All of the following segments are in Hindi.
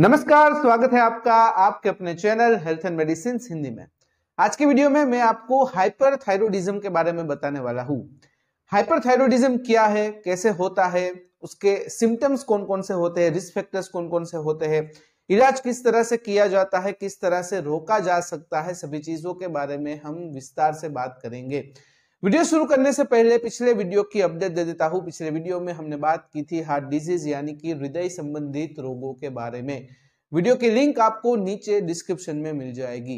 नमस्कार स्वागत है आपका आपके अपने channel health and medicine Hindi में आज की वीडियो में मैं आपको हाइपर थायरोडिज्म के बारे में बताने वाला हूँ हाइपर थायरोडिज्म क्या है कैसे होता है उसके सिम्टम्स कौन कौन से होते हैं रिस्क फैक्टर्स कौन कौन से होते हैं इलाज किस तरह से किया जाता है किस तरह से रोका जा सकता है सभी चीजों के बारे में हम विस्तार से बात करेंगे वीडियो शुरू करने से पहले पिछले वीडियो की अपडेट दे देता हूँ पिछले वीडियो में हमने बात की थी हार्ट डिजीज यानी कि हृदय संबंधित रोगों के बारे में वीडियो की लिंक आपको नीचे डिस्क्रिप्शन में मिल जाएगी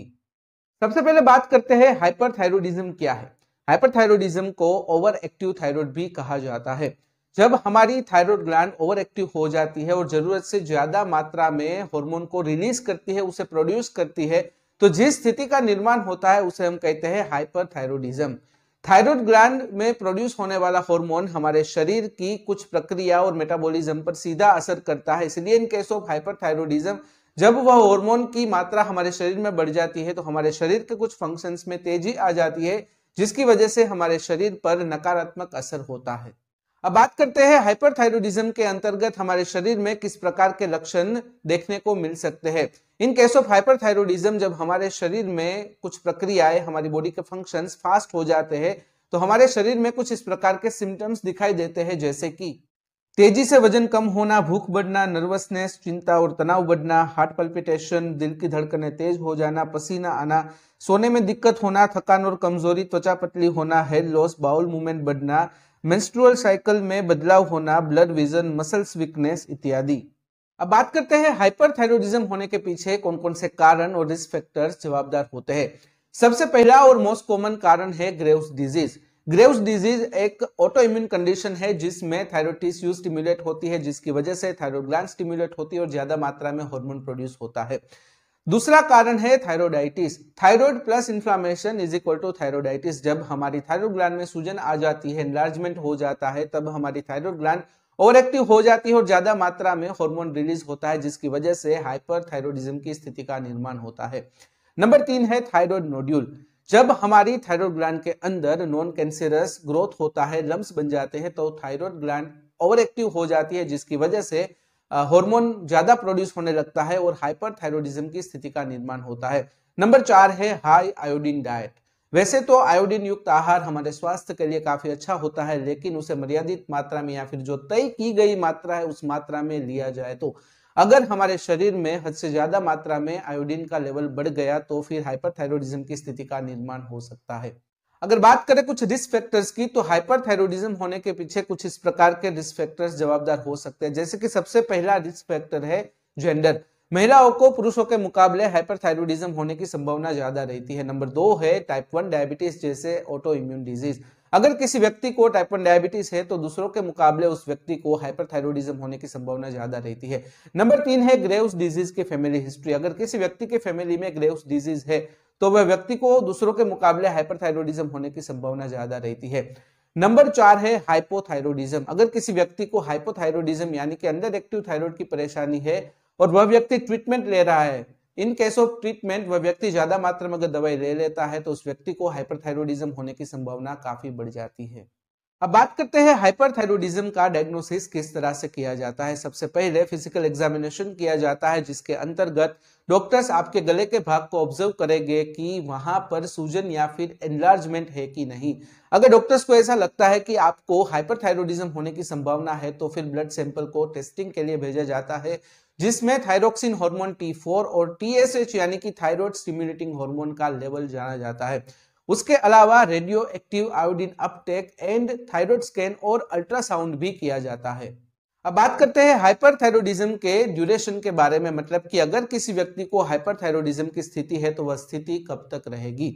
सबसे पहले बात करते हैं हाइपरथायरोडिज्म क्या है हाइपरथायरोडिज्म को ओवर एक्टिव थायराइड भी कहा जाता है जब हमारी थायराइड ग्लैंड ओवर एक्टिव हो जाती है और जरूरत से ज्यादा मात्रा में हार्मोन को रिलीज करती है उसे प्रोड्यूस करती है तो जिस स्थिति का निर्माण होता है उसे हम कहते हैं हाइपरथायरोडिज्म थायराइड ग्लैंड में प्रोड्यूस होने वाला हार्मोन हमारे शरीर की कुछ प्रक्रिया और मेटाबॉलिज्म पर सीधा असर करता है इसलिए इन केस ऑफ हाइपरथायरोडिज्म जब वह हार्मोन की मात्रा हमारे शरीर में बढ़ जाती है तो हमारे शरीर के कुछ फंक्शंस में तेजी आ जाती है जिसकी वजह से हमारे शरीर पर नकारात्मक असर होता है अब बात करते हैं हाइपरथायरोडिज्म के अंतर्गत हमारे शरीर में किस प्रकार के लक्षण देखने को मिल सकते हैं इन केस ऑफ हाइपरथायरोडिज्म जब हमारे शरीर में कुछ प्रक्रियाएं हमारी बॉडी के फंक्शंस फास्ट हो जाते हैं तो हमारे शरीर में कुछ इस प्रकार के सिम्टम्स दिखाई देते हैं जैसे कि तेजी से वजन कम होना भूख बढ़ना नर्वसनेस चिंता और तनाव बढ़ना हार्ट पल्पिटेशन दिल की धड़कने तेज हो जाना पसीना आना सोने में दिक्कत होना थकान और कमजोरी त्वचा पतली होना हेयर लॉस बाउल मूवमेंट बढ़ना मेंस्ट्रुअल साइकिल में बदलाव होना ब्लड विजन मसल्स वीकनेस इत्यादि अब बात करते हैं हाइपरथायरॉयडिज्म होने के पीछे कौन कौन से कारण और रिस्क फैक्टर्स जवाबदार होते हैं सबसे पहला और मोस्ट कॉमन कारण है ग्रेव्स डिजीज ग्रेव्स डिजीज एक ऑटो इम्यून कंडीशन है जिसमें थायरॉयड टिश्यू होती है जिसकी वजह से थायरॉयड ग्लैंड होती है और ज्यादा मात्रा में हॉर्मोन प्रोड्यूस होता है दूसरा कारण है thyroiditis thyroid plus inflammation is equal to thyroiditis जब हमारी थायरोड ग्लैंड में सूजन आ जाती है एनलार्जमेंट हो जाता है तब हमारी थायरोड ग्लैंड ओवर एक्टिव हो जाती है और ज्यादा मात्रा में हार्मोन रिलीज होता है जिसकी वजह से हाइपरथायरोडिज्म की स्थिति का निर्माण होता है नंबर तीन है थायरॉयड नोड्यूल जब हमारी थायरॉयड ग्लैंड के अंदर नॉन कैंसरस ग्रोथ होता है लम्स बन जाते हैं तो थायरॉयड ग्लैंड ओवर एक्टिव हो जाती है जिसकी वजह से हार्मोन ज्यादा प्रोड्यूस होने लगता है और हाइपरथायरोडिज्म की स्थिति का निर्माण होता है नंबर चार है हाई आयोडीन डाइट वैसे तो आयोडीन युक्त आहार हमारे स्वास्थ्य के लिए काफी अच्छा होता है लेकिन उसे मर्यादित मात्रा में या फिर जो तय की गई मात्रा है उस मात्रा में लिया जाए तो अगर हमारे शरीर में हद से ज्यादा मात्रा में आयोडीन का लेवल बढ़ गया तो फिर हाइपरथायरोडिज्म की स्थिति का निर्माण हो सकता है अगर बात करें कुछ रिस्क फैक्टर्स की तो हाइपरथायरोडिज्म होने के पीछे कुछ इस प्रकार के रिस्क फैक्टर्स जवाबदार हो सकते हैं जैसे कि सबसे पहला रिस्क फैक्टर है जेंडर महिलाओं को पुरुषों के मुकाबले हाइपरथायरॉयडिज्म होने की संभावना ज्यादा रहती है नंबर दो है टाइप वन डायबिटीज जैसे ऑटो इम्यून डिजीज अगर किसी व्यक्ति को टाइप वन डायबिटीज है तो दूसरों के मुकाबले उस व्यक्ति को हाइपरथायरॉयडिज्म होने की संभावना ज्यादा रहती है नंबर तीन है ग्रेव्स डिजीज की फैमिली हिस्ट्री अगर किसी व्यक्ति के फैमिली में ग्रेव्स डिजीज है तो वह व्यक्ति को दूसरों के मुकाबले हाइपरथायरॉयडिज्म होने की संभावना ज्यादा रहती है नंबर चार है हाइपोथायरॉयडिज्म अगर किसी व्यक्ति को हाइपोथायरॉयडिज्म यानी कि अंडर एक्टिव थायरॉइड की परेशानी है और वह व्यक्ति ट्रीटमेंट ले रहा है इन केस ऑफ ट्रीटमेंट वह व्यक्ति ज्यादा मात्रा में अगर दवाई ले लेता है तो उस व्यक्ति को हाइपरथायरोडिज्म होने की संभावना काफी बढ़ जाती है अब बात करते हैं हाइपरथायरोडिज्म का डायग्नोसिस किस तरह से किया जाता है सबसे पहले फिजिकल एग्जामिनेशन किया जाता है जिसके अंतर्गत डॉक्टर्स आपके गले के भाग को ऑब्जर्व करेंगे कि वहां पर सूजन या फिर एनलार्जमेंट है कि नहीं अगर डॉक्टर्स को ऐसा लगता है कि आपको हाइपरथायरोडिज्म होने की संभावना है तो फिर ब्लड सैंपल को टेस्टिंग के लिए भेजा जाता है जिसमें थायरोक्सिन हार्मोन T4 और TSH यानी कि थायराइड स्टिम्युलेटिंग हार्मोन का लेवल जाना जाता है उसके अलावा radio active iodine uptake and thyroid scan और अल्ट्रासाउंड भी किया जाता है अब बात करते हैं हाइपरथायरोडिज्म के ड्यूरेशन के बारे में मतलब कि अगर किसी व्यक्ति को हाइपरथायरोडिज्म की स्थिति है तो वह स्थिति कब तक रहेगी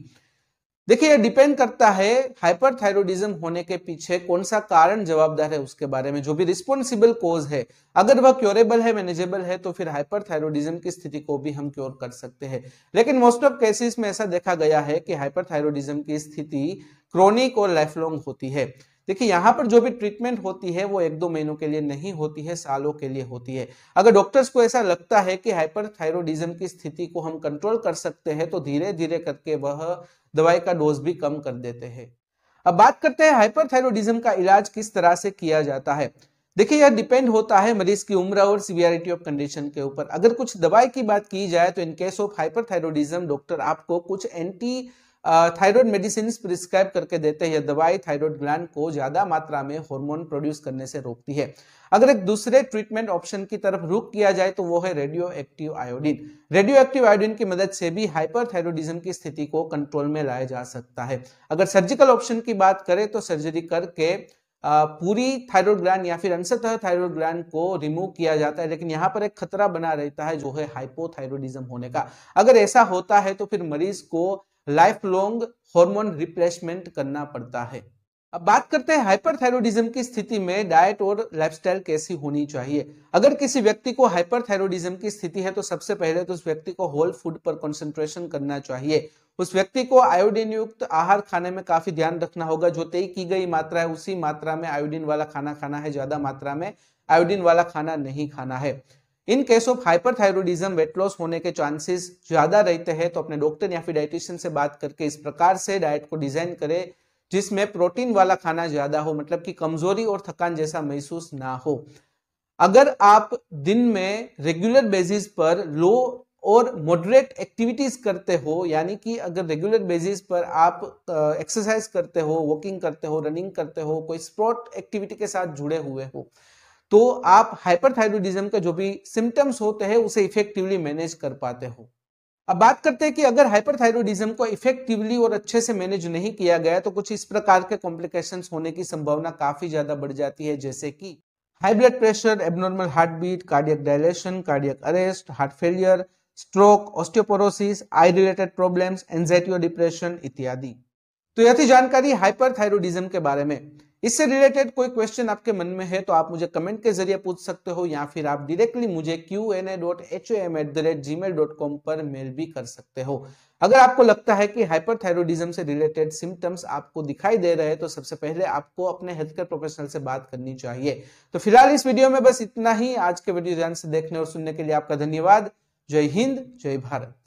देखिए ये डिपेंड करता है हाइपरथायरोडिज्म होने के पीछे कौन सा कारण जवाबदार है उसके बारे में जो भी रिस्पॉन्सिबल कोज है अगर वह क्योरेबल है मैनेजेबल है तो फिर हाइपरथायरोडिज्म की स्थिति को भी हम क्योर कर सकते हैं लेकिन मोस्ट ऑफ केसेस में ऐसा देखा गया है कि हाइपरथायरोडिज्म की स्थिति क्रोनिक और लाइफ लॉन्ग होती है देखिए यहाँ पर जो भी ट्रीटमेंट होती है वो एक दो महीनों के लिए नहीं होती है सालों के लिए होती है अगर डॉक्टर्स को ऐसा लगता है कि हाइपरथायरोडिज्म की स्थिति को हम कंट्रोल कर सकते हैं तो धीरे धीरे करके वह दवाई का डोज भी कम कर देते हैं अब बात करते हैं हाइपरथायरोडिज्म का इलाज किस तरह से किया जाता है देखिए यह डिपेंड होता है मरीज की उम्र और सिवियरिटी ऑफ कंडीशन के ऊपर अगर कुछ दवाई की बात की जाए तो in case of hyperthyroidism doctor आपको कुछ एंटी थायराइड मेडिसिन प्रिस्क्राइब करके देते हैं दवाई थायराइड ग्लैंड को ज्यादा मात्रा में हार्मोन प्रोड्यूस करने से रोकती है अगर एक दूसरे ट्रीटमेंट ऑप्शन की तरफ रुख किया जाए तो वो है radio active iodine radio active iodine की मदद से भी हाइपरथायरोडिज्म की स्थिति को कंट्रोल में लाया जा सकता है अगर सर्जिकल ऑप्शन की बात करें तो सर्जरी करके पूरी थायराइड ग्लैंड या फिर अंशतः थायराइड ग्लैंड को रिमूव किया जाता है लेकिन यहाँ पर एक खतरा बना रहता है जो है हाइपोथायरोडिज्म होने का अगर ऐसा होता है तो फिर मरीज को लाइफ लॉन्ग हॉर्मोन रिप्लेसमेंट करना पड़ता है अब बात करते हैं हाइपरथायरोडिज्म की स्थिति में डाइट और लाइफस्टाइल कैसी होनी चाहिए अगर किसी व्यक्ति को हाइपरथायरोडिज्म की स्थिति है तो सबसे पहले तो उस व्यक्ति को होल फूड पर कंसंट्रेशन करना चाहिए उस व्यक्ति को आयोडीन युक्त आहार खाने में काफी ध्यान रखना होगा जो तय की गई मात्रा है उसी मात्रा में आयोडीन वाला खाना खाना है ज्यादा मात्रा में आयोडीन वाला खाना नहीं खाना है in case of hyperthyroidism weight loss होने के चांसेस ज्यादा रहते हैं तो अपने डॉक्टर या फिर डाइटिशियन से बात करके इस प्रकार से डाइट को डिजाइन करें जिसमें प्रोटीन वाला खाना ज्यादा हो मतलब कि कमजोरी और थकान जैसा महसूस ना हो अगर आप दिन में रेगुलर बेसिस पर लो और मॉडरेट एक्टिविटीज करते हो यानी कि अगर रेगुलर बेसिस पर आप एक्सरसाइज करते हो वॉकिंग करते हो रनिंग करते हो कोई स्पोर्ट एक्टिविटी के साथ जुड़े हुए हो तो आप हाइपरथायरोडिज्म का जो भी सिम्टम्स होते हैं उसे इफेक्टिवली मैनेज कर पाते हो अब बात करते हैं कि अगर हाइपरथायरोडिज्म को इफेक्टिवली और अच्छे से मैनेज नहीं किया गया तो कुछ इस प्रकार के कॉम्प्लिकेशंस होने की संभावना काफी ज्यादा बढ़ जाती है जैसे कि high blood pressure abnormal heart beat cardiac dilation cardiac arrest heart failure stroke osteoporosis eye related problems anxiety और डिप्रेशन इत्यादि तो यह थी जानकारी हाइपरथायरोडिज्म के बारे में इससे रिलेटेड कोई क्वेश्चन आपके मन में है तो आप मुझे कमेंट के जरिए पूछ सकते हो या फिर आप डायरेक्टली मुझे Q N A dot H O M at the rate Gmail dot com पर मेल भी कर सकते हो अगर आपको लगता है कि हाइपरथायरोडिज्म से रिलेटेड सिम्टम्स आपको दिखाई दे रहे हैं तो सबसे पहले आपको अपने हेल्थ केयर प्रोफेशनल से बात करनी चाहिए तो फिलहाल इस वीडियो में बस इतना ही आज के वीडियो ध्यान से देखने और सुनने के लिए आपका धन्यवाद जय हिंद जय भारत